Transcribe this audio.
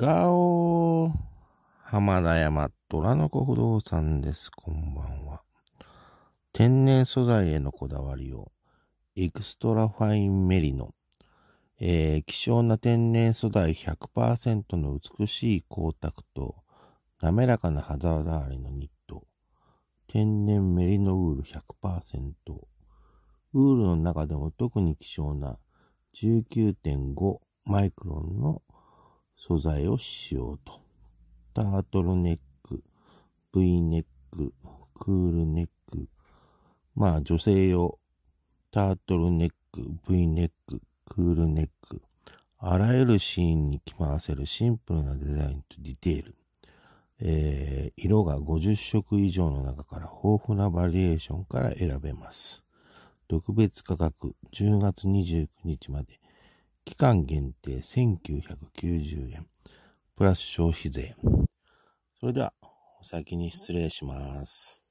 ガオー浜田山虎の子不動産です。こんばんは。天然素材へのこだわりを、エクストラファインメリノ、えー、希少な天然素材100%の美しい光沢と、滑らかな肌触りのニット、天然メリノウール100%、ウールの中でも特に希少な19.5マイクロンの素材をしようと。タートルネック、V ネック、クールネック。まあ女性用、タートルネック、V ネック、クールネック。あらゆるシーンに着回せるシンプルなデザインとディテール。えー、色が50色以上の中から豊富なバリエーションから選べます。特別価格10月29日まで期間限定1990円、プラス消費税。それでは、お先に失礼します。